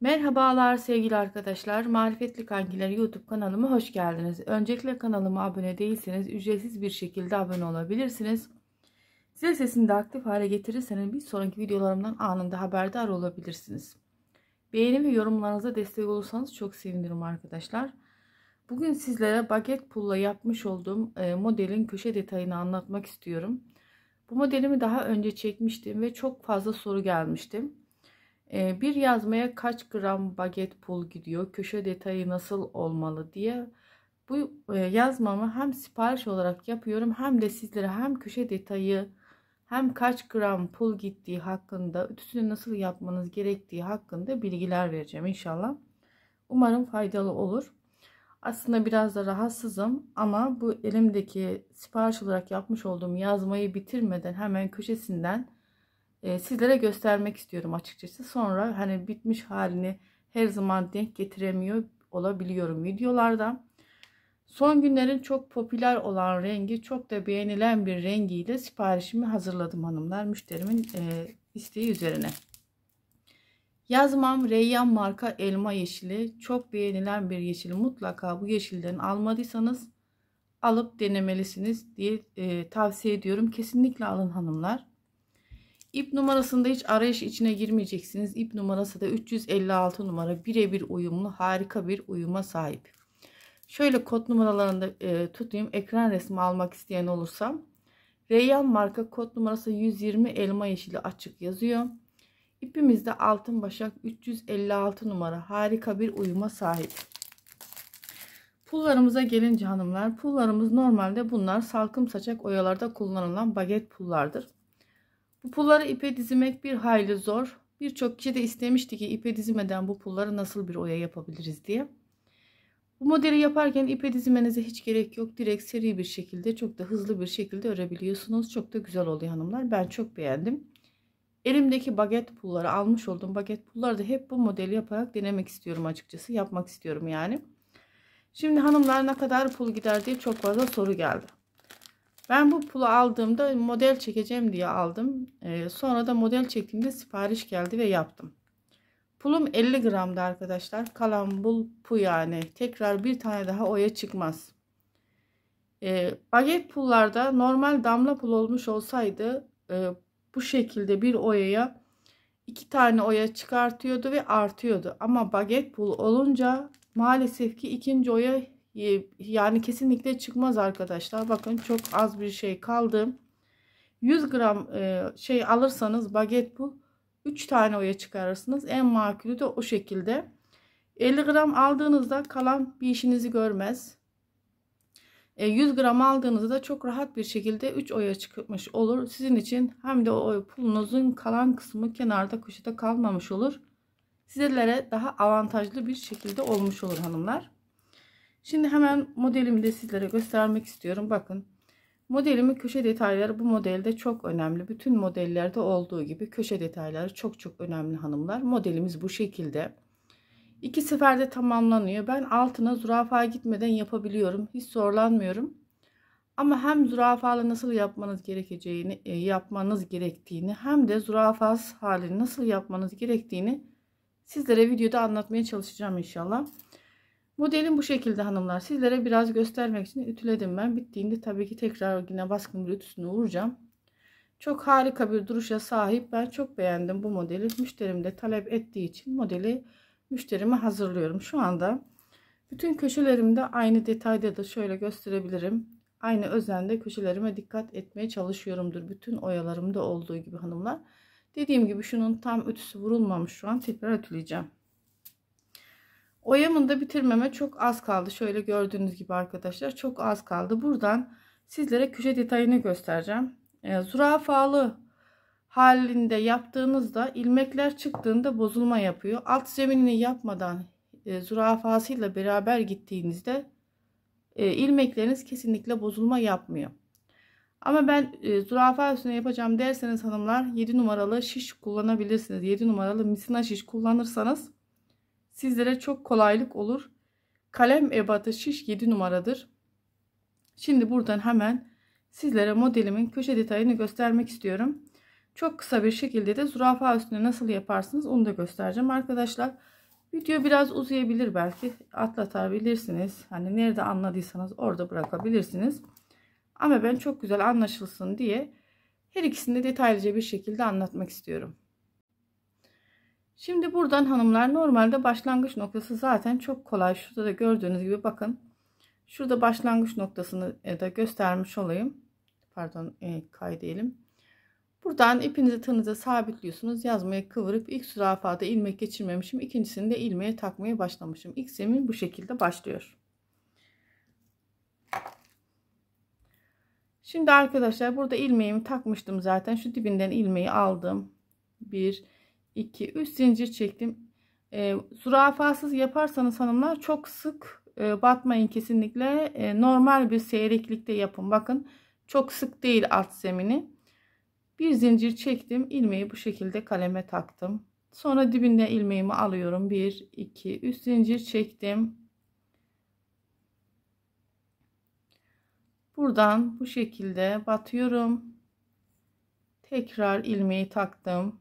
Merhabalar sevgili arkadaşlar. Marifetli Kankiler YouTube kanalıma hoş geldiniz. Öncelikle kanalıma abone değilseniz ücretsiz bir şekilde abone olabilirsiniz. Zil sesini de aktif hale getirirseniz bir sonraki videolarımdan anında haberdar olabilirsiniz. Beğeni ve yorumlarınıza destek olursanız çok sevinirim arkadaşlar. Bugün sizlere baget pulla yapmış olduğum e, modelin köşe detayını anlatmak istiyorum. Bu modelimi daha önce çekmiştim ve çok fazla soru gelmiştim. Ee, bir yazmaya kaç gram baget pul gidiyor, köşe detayı nasıl olmalı diye bu e, yazmamı hem sipariş olarak yapıyorum hem de sizlere hem köşe detayı hem kaç gram pul gittiği hakkında ütüsünü nasıl yapmanız gerektiği hakkında bilgiler vereceğim inşallah. Umarım faydalı olur. Aslında biraz da rahatsızım ama bu elimdeki sipariş olarak yapmış olduğum yazmayı bitirmeden hemen köşesinden e, sizlere göstermek istiyorum açıkçası. Sonra hani bitmiş halini her zaman denk getiremiyor olabiliyorum videolarda. Son günlerin çok popüler olan rengi çok da beğenilen bir rengiyle siparişimi hazırladım hanımlar müşterimin e, isteği üzerine. Yazmam Reyyan marka elma yeşili. Çok beğenilen bir yeşil. Mutlaka bu yeşilden almadıysanız alıp denemelisiniz diye e, tavsiye ediyorum. Kesinlikle alın hanımlar. İp numarasında hiç arayış içine girmeyeceksiniz. İp numarası da 356 numara birebir uyumlu harika bir uyuma sahip. Şöyle kod numaralarını da e, tutayım. Ekran resmi almak isteyen olursa. Reyyan marka kod numarası 120 elma yeşili açık yazıyor. İpimizde altın başak 356 numara harika bir uyuma sahip. Pullarımıza gelince hanımlar pullarımız normalde bunlar salkım saçak oyalarda kullanılan baget pullardır. Bu pulları ipe dizmek bir hayli zor. Birçok kişi de istemişti ki ipe dizmeden bu pulları nasıl bir oya yapabiliriz diye. Bu modeli yaparken ipe dizmenize hiç gerek yok. Direkt seri bir şekilde çok da hızlı bir şekilde örebiliyorsunuz. Çok da güzel oluyor hanımlar. Ben çok beğendim. Elimdeki baget pulları almış oldum. baget pulları da hep bu modeli yaparak denemek istiyorum açıkçası. Yapmak istiyorum yani. Şimdi hanımlar ne kadar pul gider diye çok fazla soru geldi. Ben bu pulu aldığımda model çekeceğim diye aldım. Ee, sonra da model çektiğimde sipariş geldi ve yaptım. Pulum 50 gramdı arkadaşlar. Kalan bul bu yani. Tekrar bir tane daha oya çıkmaz. Ee, baget pullarda normal damla pul olmuş olsaydı e, bu şekilde bir oyaya iki tane oya çıkartıyordu ve artıyordu. Ama baget pul olunca maalesef ki ikinci oya ee, yani kesinlikle çıkmaz arkadaşlar. Bakın çok az bir şey kaldı. 100 gram e, şey alırsanız baget bu 3 tane oya çıkarırsınız. En makulü de o şekilde. 50 gram aldığınızda kalan bir işinizi görmez. 100 e, gram aldığınızda çok rahat bir şekilde 3 oya çıkmış olur. Sizin için hem de o pulunuzun kalan kısmı kenarda köşede kalmamış olur. Sizlere daha avantajlı bir şekilde olmuş olur hanımlar. Şimdi hemen modelimi de sizlere göstermek istiyorum. Bakın modelimin köşe detayları bu modelde çok önemli. Bütün modellerde olduğu gibi köşe detayları çok çok önemli hanımlar. Modelimiz bu şekilde. İki seferde tamamlanıyor. Ben altına zürafa gitmeden yapabiliyorum. Hiç zorlanmıyorum. Ama hem zürafalı nasıl yapmanız gerekeceğini, e, yapmanız gerektiğini hem de zürafas halini nasıl yapmanız gerektiğini sizlere videoda anlatmaya çalışacağım inşallah. Modelin bu şekilde hanımlar. Sizlere biraz göstermek için ütüledim ben. Bittiğinde tabii ki tekrar yine baskın bir ütüsünü vuracağım. Çok harika bir duruşa sahip. Ben çok beğendim bu modeli. Müşterim de talep ettiği için modeli müşterime hazırlıyorum. Şu anda bütün köşelerimde aynı detayda da şöyle gösterebilirim. Aynı özende köşelerime dikkat etmeye çalışıyorumdur. Bütün oyalarımda olduğu gibi hanımlar. Dediğim gibi şunun tam ütüsü vurulmamış şu an. Tekrar ütüleyeceğim. Oyamını da bitirmeme çok az kaldı. Şöyle gördüğünüz gibi arkadaşlar çok az kaldı. Buradan sizlere köşe detayını göstereceğim. E, zürafalı halinde yaptığınızda ilmekler çıktığında bozulma yapıyor. Alt zeminini yapmadan e, zürafasıyla beraber gittiğinizde e, ilmekleriniz kesinlikle bozulma yapmıyor. Ama ben e, zürafa üstüne yapacağım derseniz hanımlar 7 numaralı şiş kullanabilirsiniz. 7 numaralı misina şiş kullanırsanız sizlere çok kolaylık olur. Kalem ebatı şiş 7 numaradır. Şimdi buradan hemen sizlere modelimin köşe detayını göstermek istiyorum. Çok kısa bir şekilde de zürafa üstüne nasıl yaparsınız onu da göstereceğim arkadaşlar. Video biraz uzayabilir belki. Atlatabilirsiniz. Hani nerede anladıysanız orada bırakabilirsiniz. Ama ben çok güzel anlaşılsın diye her ikisini detaylıca bir şekilde anlatmak istiyorum. Şimdi buradan hanımlar normalde başlangıç noktası zaten çok kolay. Şurada da gördüğünüz gibi bakın. Şurada başlangıç noktasını e, da göstermiş olayım. Pardon e, Buradan ipinizi tığınıza sabitliyorsunuz. Yazmayı kıvırıp ilk zürafada ilmek geçirmemişim. İkincisini de ilmeğe takmaya başlamışım. İlk zemin bu şekilde başlıyor. Şimdi arkadaşlar burada ilmeğimi takmıştım zaten. Şu dibinden ilmeği aldım. 1 2 3 zincir çektim e, zürafasız yaparsanız hanımlar çok sık e, batmayın kesinlikle e, normal bir seyreklikte yapın bakın çok sık değil alt zemini bir zincir çektim ilmeği bu şekilde kaleme taktım sonra dibinde ilmeğimi alıyorum 1 2 3 zincir çektim buradan bu şekilde batıyorum tekrar ilmeği taktım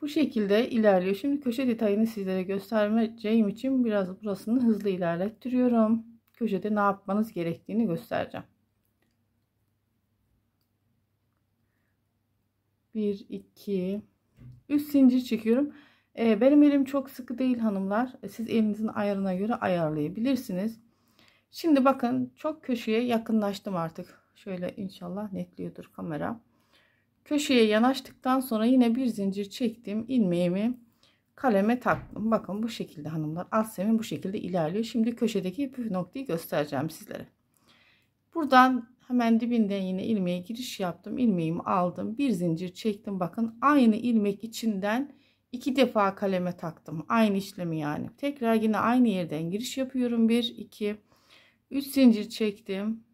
bu şekilde ilerliyor. Şimdi köşe detayını sizlere göstermeyeceğim için biraz burasını hızlı ilerlettiriyorum. Köşede ne yapmanız gerektiğini göstereceğim. 1 2 3 zincir çekiyorum. Ee, benim elim çok sıkı değil hanımlar. Ee, siz elinizin ayarına göre ayarlayabilirsiniz. Şimdi bakın çok köşeye yakınlaştım artık. Şöyle inşallah netliyordur kamera. Köşeye yanaştıktan sonra yine bir zincir çektim. ilmeğimi kaleme taktım. Bakın bu şekilde hanımlar. Alt semin bu şekilde ilerliyor. Şimdi köşedeki püf noktayı göstereceğim sizlere. Buradan hemen dibinden yine ilmeğe giriş yaptım. ilmeğimi aldım. Bir zincir çektim. Bakın aynı ilmek içinden iki defa kaleme taktım. Aynı işlemi yani. Tekrar yine aynı yerden giriş yapıyorum. 1 2 3 zincir çektim.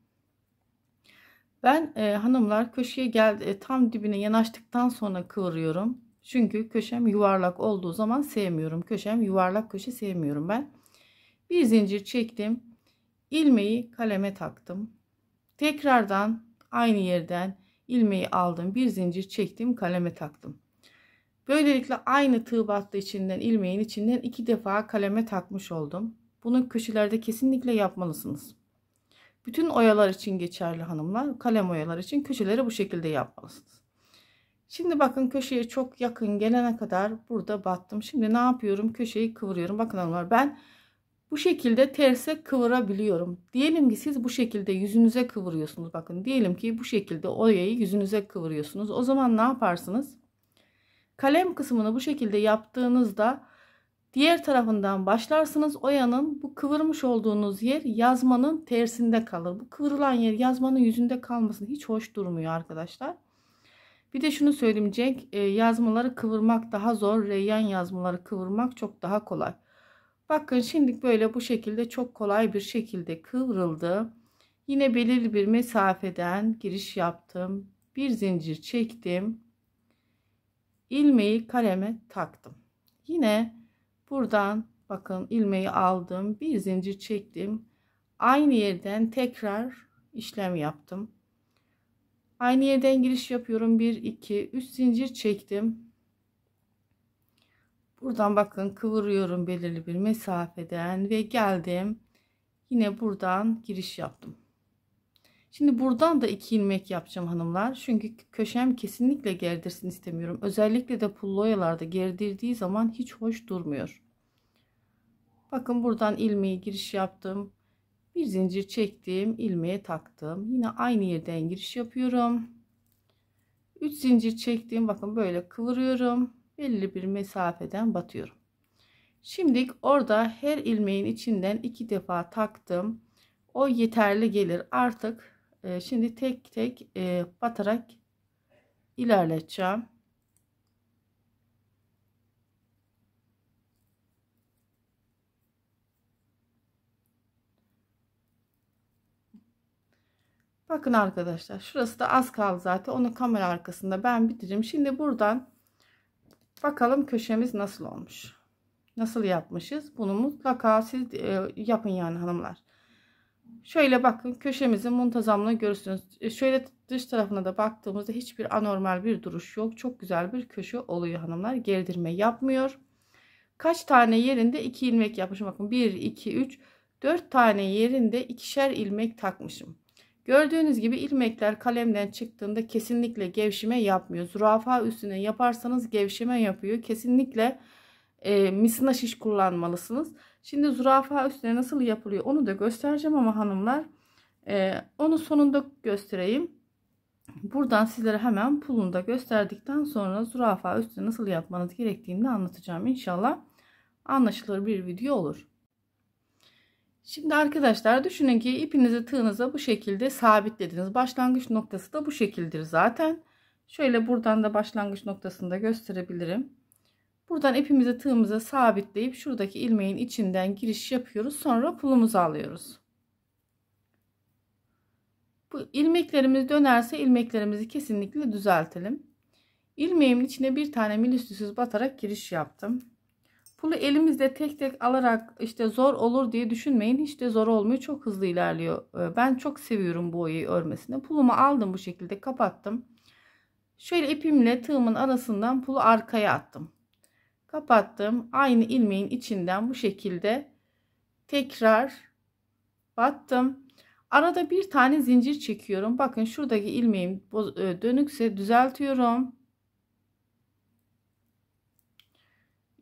Ben e, hanımlar köşeye gel e, tam dibine yanaştıktan sonra kıvırıyorum. Çünkü köşem yuvarlak olduğu zaman sevmiyorum. Köşem yuvarlak köşe sevmiyorum ben. Bir zincir çektim. ilmeği kaleme taktım. Tekrardan aynı yerden ilmeği aldım. Bir zincir çektim, kaleme taktım. Böylelikle aynı tığ battı içinden ilmeğin içinden iki defa kaleme takmış oldum. Bunu köşelerde kesinlikle yapmalısınız. Bütün oyalar için geçerli hanımlar. Kalem oyalar için köşeleri bu şekilde yapmalısınız. Şimdi bakın köşeye çok yakın gelene kadar burada battım. Şimdi ne yapıyorum? Köşeyi kıvırıyorum. Bakın hanımlar ben bu şekilde terse kıvırabiliyorum. Diyelim ki siz bu şekilde yüzünüze kıvırıyorsunuz. Bakın diyelim ki bu şekilde oyayı yüzünüze kıvırıyorsunuz. O zaman ne yaparsınız? Kalem kısmını bu şekilde yaptığınızda Diğer tarafından başlarsınız. oyanın bu kıvırmış olduğunuz yer yazmanın tersinde kalır. Bu kıvrılan yer yazmanın yüzünde kalmasın. Hiç hoş durmuyor arkadaşlar. Bir de şunu söyleyecek. E, yazmaları kıvırmak daha zor. Reyyan yazmaları kıvırmak çok daha kolay. Bakın şimdi böyle bu şekilde çok kolay bir şekilde kıvrıldı. Yine belirli bir mesafeden giriş yaptım. Bir zincir çektim. Ilmeği kaleme taktım. Yine buradan bakın ilmeği aldım bir zincir çektim aynı yerden tekrar işlem yaptım aynı yerden giriş yapıyorum 1 2 3 zincir çektim buradan bakın kıvırıyorum belirli bir mesafeden ve geldim yine buradan giriş yaptım Şimdi buradan da iki ilmek yapacağım hanımlar. Çünkü köşem kesinlikle gerdirsin istemiyorum. Özellikle de pulloyalarda gerdirdiği zaman hiç hoş durmuyor. Bakın buradan ilmeği giriş yaptım. Bir zincir çektim. ilmeğe taktım. Yine aynı yerden giriş yapıyorum. 3 zincir çektim. Bakın böyle kıvırıyorum. Belli bir mesafeden batıyorum. Şimdi orada her ilmeğin içinden iki defa taktım. O yeterli gelir. Artık ee, şimdi tek tek e, batarak ilerleteceğim. Bakın arkadaşlar şurası da az kaldı zaten. Onu kamera arkasında ben bitireyim. Şimdi buradan bakalım köşemiz nasıl olmuş. Nasıl yapmışız? Bunu mutlaka siz e, yapın yani hanımlar. Şöyle bakın köşemizin muntazamlığını görürsünüz. E, şöyle dış tarafına da baktığımızda hiçbir anormal bir duruş yok. Çok güzel bir köşe oluyor hanımlar. Gerdirme yapmıyor. Kaç tane yerinde 2 ilmek yapmışım. Bakın 1, 2, 3, 4 tane yerinde ikişer ilmek takmışım. Gördüğünüz gibi ilmekler kalemden çıktığında kesinlikle gevşeme yapmıyor. Zürafa üstüne yaparsanız gevşeme yapıyor. Kesinlikle e, misina şiş kullanmalısınız. Şimdi zürafa üstüne nasıl yapılıyor onu da göstereceğim ama hanımlar e, onu sonunda göstereyim. Buradan sizlere hemen pulunu da gösterdikten sonra zürafa üstüne nasıl yapmanız gerektiğini anlatacağım inşallah. Anlaşılır bir video olur. Şimdi arkadaşlar düşünün ki ipinizi tığınıza bu şekilde sabitlediniz. Başlangıç noktası da bu şekildir zaten. Şöyle buradan da başlangıç noktasını da gösterebilirim. Buradan ipimizi tığımıza sabitleyip şuradaki ilmeğin içinden giriş yapıyoruz. Sonra pulumuzu alıyoruz. Bu ilmeklerimiz dönerse ilmeklerimizi kesinlikle düzeltelim. İlmeğimin içine bir tane milisüsüz batarak giriş yaptım. Pulu elimizde tek tek alarak işte zor olur diye düşünmeyin. Hiç de zor olmuyor. Çok hızlı ilerliyor. Ee, ben çok seviyorum bu oyayı örmesini. Pulumu aldım bu şekilde kapattım. Şöyle ipimle tığımın arasından pulu arkaya attım kapattım. Aynı ilmeğin içinden bu şekilde tekrar battım. Arada bir tane zincir çekiyorum. Bakın şuradaki ilmeğim e, dönükse düzeltiyorum.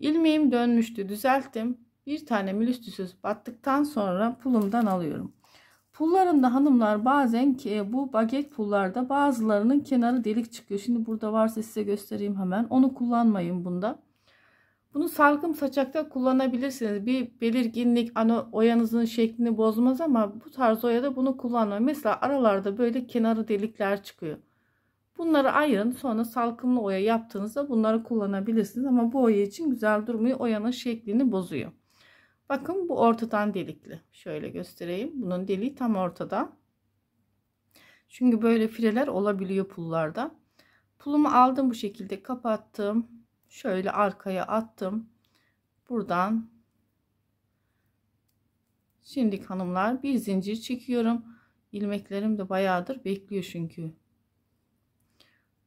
İlmeğim dönmüştü. Düzelttim. Bir tane milüstüsüz battıktan sonra pulumdan alıyorum. Pullarında hanımlar bazen ki e, bu baget pullarda bazılarının kenarı delik çıkıyor. Şimdi burada varsa size göstereyim hemen. Onu kullanmayın bunda. Bunu salkım saçakta kullanabilirsiniz. Bir belirginlik hani oyanızın şeklini bozmaz ama bu tarz oyada bunu kullanmayın. Mesela aralarda böyle kenarı delikler çıkıyor. Bunları ayırın sonra salkımlı oya yaptığınızda bunları kullanabilirsiniz. Ama bu oya için güzel durmuyor. Oyanın şeklini bozuyor. Bakın bu ortadan delikli. Şöyle göstereyim. Bunun deliği tam ortada. Çünkü böyle fireler olabiliyor pullarda. Pulumu aldım bu şekilde kapattım şöyle arkaya attım. Buradan şimdi hanımlar bir zincir çekiyorum. Ilmeklerim de bayağıdır bekliyor çünkü.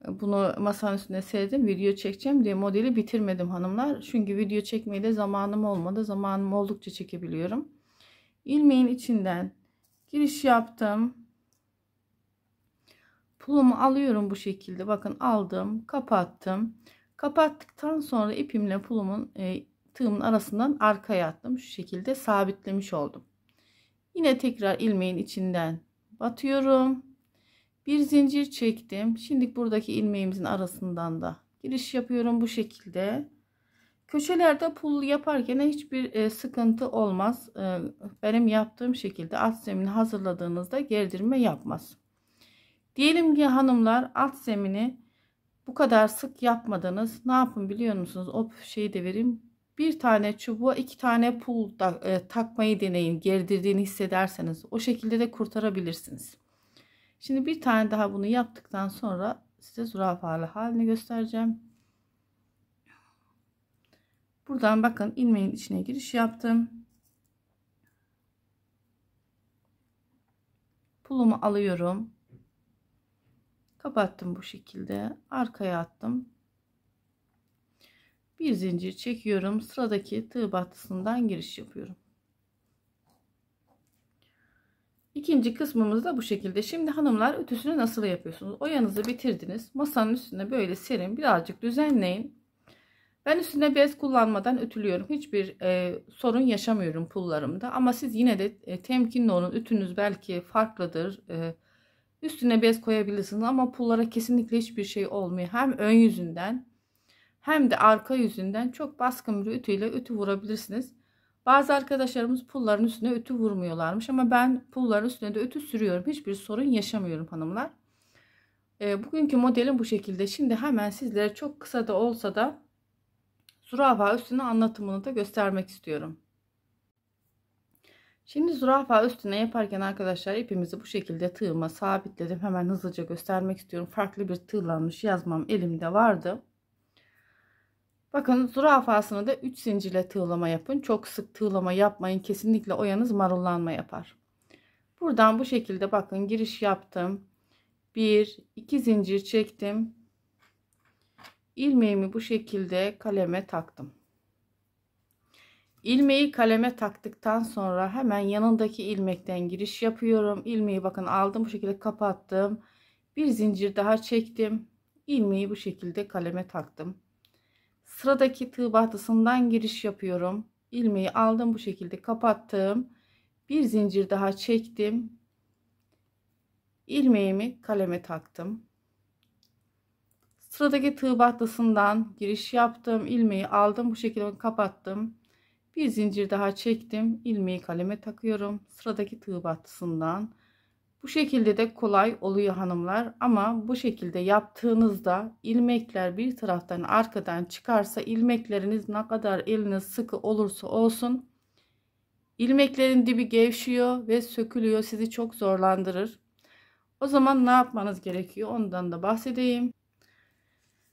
Bunu masanın üstüne serdim. Video çekeceğim diye modeli bitirmedim hanımlar. Çünkü video çekmeye de zamanım olmadı. Zamanım oldukça çekebiliyorum. Ilmeğin içinden giriş yaptım. Pulumu alıyorum bu şekilde. Bakın aldım, kapattım. Kapattıktan sonra ipimle pulumun e, tığımın arasından arkaya attım. Şu şekilde sabitlemiş oldum. Yine tekrar ilmeğin içinden batıyorum. Bir zincir çektim. Şimdi buradaki ilmeğimizin arasından da giriş yapıyorum bu şekilde. Köşelerde pul yaparken hiçbir e, sıkıntı olmaz. E, benim yaptığım şekilde alt zemini hazırladığınızda gerdirme yapmaz. Diyelim ki hanımlar alt zemini bu kadar sık yapmadınız. Ne yapın biliyor musunuz? O şeyi de vereyim. Bir tane çubuğa iki tane pul da, e, takmayı deneyin. Gerdirdiğini hissederseniz o şekilde de kurtarabilirsiniz. Şimdi bir tane daha bunu yaptıktan sonra size zürafalı halini göstereceğim. Buradan bakın ilmeğin içine giriş yaptım. Pulumu alıyorum kapattım bu şekilde arkaya attım bir zincir çekiyorum sıradaki tığ battısından giriş yapıyorum ikinci kısmımız da bu şekilde. Şimdi hanımlar ütüsünü nasıl yapıyorsunuz? Oyanızı bitirdiniz. Masanın üstüne böyle serin birazcık düzenleyin. Ben üstüne bez kullanmadan ütülüyorum. Hiçbir e, sorun yaşamıyorum pullarımda. Ama siz yine de e, temkinli olun. Ütünüz belki farklıdır. E, Üstüne bez koyabilirsiniz ama pullara kesinlikle hiçbir şey olmuyor. Hem ön yüzünden hem de arka yüzünden çok baskın bir ütüyle ütü vurabilirsiniz. Bazı arkadaşlarımız pulların üstüne ütü vurmuyorlarmış ama ben pulların üstüne de ütü sürüyorum. Hiçbir sorun yaşamıyorum hanımlar. E, bugünkü modelim bu şekilde. Şimdi hemen sizlere çok kısa da olsa da zürafa üstüne anlatımını da göstermek istiyorum. Şimdi zürafa üstüne yaparken arkadaşlar ipimizi bu şekilde tığıma sabitledim. Hemen hızlıca göstermek istiyorum. Farklı bir tığlanmış yazmam elimde vardı. Bakın zürafasını da 3 zincirle tığlama yapın. Çok sık tığlama yapmayın. Kesinlikle oyanız marullanma yapar. Buradan bu şekilde bakın giriş yaptım. 1 2 zincir çektim. Ilmeğimi bu şekilde kaleme taktım ilmeği kaleme taktıktan sonra hemen yanındaki ilmekten giriş yapıyorum. İlmeği bakın aldım bu şekilde kapattım. Bir zincir daha çektim. İlmeği bu şekilde kaleme taktım. Sıradaki tığ bahtısından giriş yapıyorum. İlmeği aldım bu şekilde kapattım. Bir zincir daha çektim. İlmeğimi kaleme taktım. Sıradaki tığ bahtısından giriş yaptım. ilmeği aldım bu şekilde kapattım bir zincir daha çektim ilmeği kaleme takıyorum sıradaki tığ battısından bu şekilde de kolay oluyor hanımlar ama bu şekilde yaptığınızda ilmekler bir taraftan arkadan çıkarsa ilmekleriniz ne kadar eliniz sıkı olursa olsun ilmeklerin dibi gevşiyor ve sökülüyor sizi çok zorlandırır. O zaman ne yapmanız gerekiyor ondan da bahsedeyim.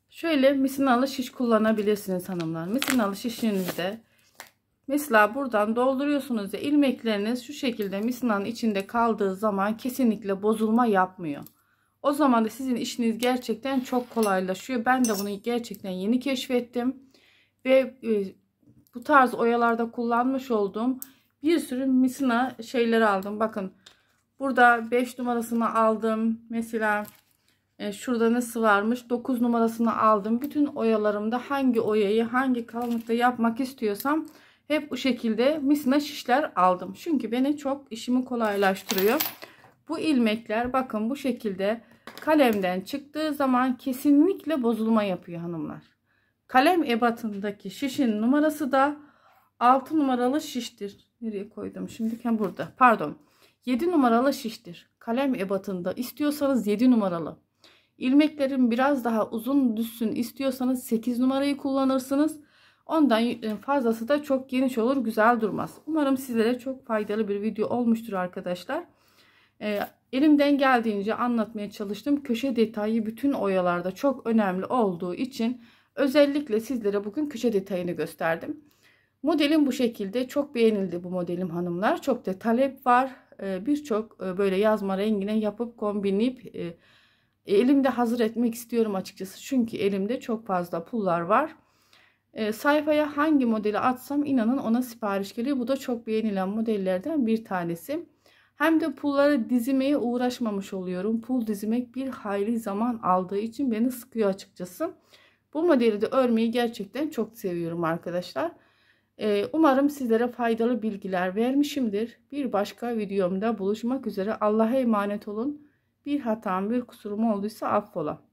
Şöyle misinalı şiş kullanabilirsiniz hanımlar. Misinalı şişinizde Mesela buradan dolduruyorsunuz ya ilmekleriniz şu şekilde misnanın içinde kaldığı zaman kesinlikle bozulma yapmıyor. O zaman da sizin işiniz gerçekten çok kolaylaşıyor. Ben de bunu gerçekten yeni keşfettim. Ve e, bu tarz oyalarda kullanmış olduğum bir sürü misina şeyleri aldım. Bakın burada 5 numarasını aldım. Mesela e, şurada nasıl varmış 9 numarasını aldım. Bütün oyalarımda hangi oyayı hangi kalınlıkta yapmak istiyorsam hep bu şekilde misna şişler aldım. Çünkü beni çok işimi kolaylaştırıyor. Bu ilmekler bakın bu şekilde kalemden çıktığı zaman kesinlikle bozulma yapıyor hanımlar. Kalem ebatındaki şişin numarası da 6 numaralı şiştir. Nereye koydum şimdi? Burada. Pardon. 7 numaralı şiştir. Kalem ebatında istiyorsanız 7 numaralı. İlmeklerin biraz daha uzun düşsün istiyorsanız 8 numarayı kullanırsınız. Ondan e, fazlası da çok geniş olur güzel durmaz. Umarım sizlere çok faydalı bir video olmuştur arkadaşlar. Ee, elimden geldiğince anlatmaya çalıştım. Köşe detayı bütün oyalarda çok önemli olduğu için özellikle sizlere bugün köşe detayını gösterdim. Modelim bu şekilde. Çok beğenildi bu modelim hanımlar. Çok da talep var. E, birçok e, böyle yazma rengine yapıp kombinleyip elimde hazır etmek istiyorum açıkçası. Çünkü elimde çok fazla pullar var. E, sayfaya hangi modeli atsam inanın ona sipariş geliyor. Bu da çok beğenilen modellerden bir tanesi. Hem de pulları dizmeye uğraşmamış oluyorum. Pul dizmek bir hayli zaman aldığı için beni sıkıyor açıkçası. Bu modeli de örmeyi gerçekten çok seviyorum arkadaşlar. Ee, umarım sizlere faydalı bilgiler vermişimdir. Bir başka videomda buluşmak üzere. Allah'a emanet olun. Bir hatam bir kusurum olduysa affola.